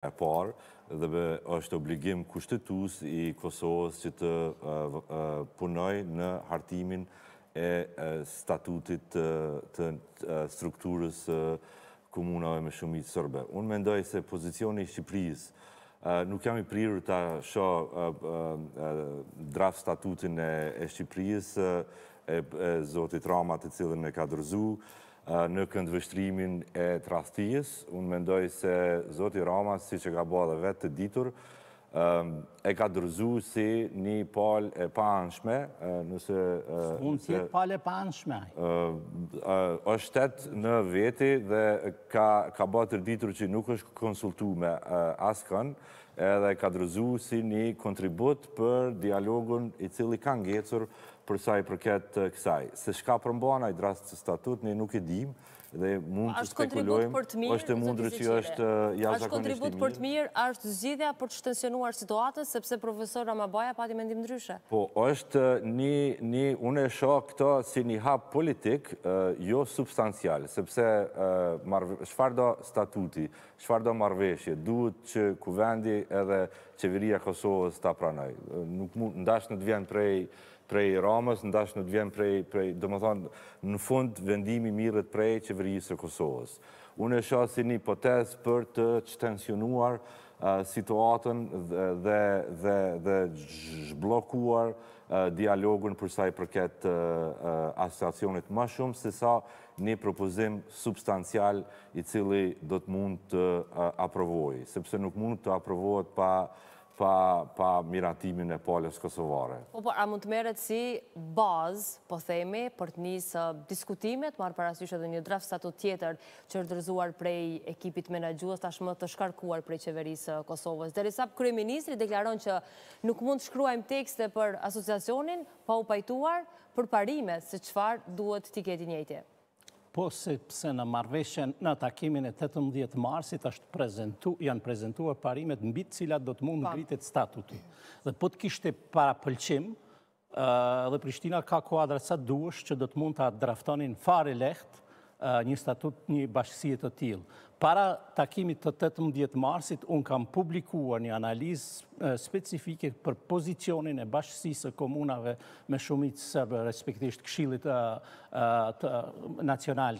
e parë dhe është obligim kushtetus i Kosovës që të punoj në hartimin e statutit të strukturës komunave me shumit sërbe. Unë mendoj se pozicion i Shqipëris nuk jam i prirë të sho draf statutin e Shqipëris e zotit Ramat e cilën e ka dërzu, në këndvështrimin e trastijës. Unë mendoj se Zoti Rama, si që ka bëha dhe vetë të ditur, e ka dërzu si një pal e panshme. Së mund si pal e panshme? është tëtë në veti dhe ka bëha të ditur që nuk është konsultu me askën, edhe ka drëzu si një kontribut për dialogun i cili ka ngecur përsa i përket kësaj. Se shka përmbona i drastë së statut, ne nuk e dim dhe mund të spekulojmë, është e që është jashtë akonishtë Ashtë kontribut për të mirë, ashtë zhidja për të shtensionuar situatës, sepse profesor Ramabaja pati me ndimë ndryshe. Po, është një, unë e shohë këto si një hap politik, jo substancial, sepse shfarda statuti, shfarda marveshje, duhet që kuvendi edhe qeveria Kosovës ta apranaj. Nuk mund, ndash në të vjen prej prej Ramës, ndash në të vjen prej, do më thonë, në fund vendimi mirët prej qeverisë e Kosovës. Unë e si një potes për të që situatën dhe zhblokuar dialogun përsa i përket asociacionit më shumë, se sa një propozim substancial i cili do të mund të aprovoj. Sepse nuk mund të aprovojt pa pa miratimin e palës kosovare. Po, por, a mund të meret si bazë, po themi, për të njësë diskutimet, marë parasyshe dhe një draft statut tjetër që rëdërzuar prej ekipit menagjuës, tashmë të shkarkuar prej qeverisë Kosovës. Dere sa për krye ministri deklaron që nuk mund të shkruajmë tekste për asociacionin, pa u pajtuar për parimet se qëfar duhet të tiketin jetje. Po, se pëse në marveshen në takimin e 18 marsit është prezentu, janë prezentuar parimet në bitë cilat do të mund në statuti. statutu. Dhe po të kishte para pëlqim, dhe Prishtina ka kuadrat sa duesh që do të mund të draftonin fare lehtë, Eh, një statut një bashkësie të tilë. Para takimit të 18 marsit, unë kam publikua një analizë eh, specifike për pozicionin e bashkësisë e komunave me shumit sërbë, respektisht këshilit eh, nacional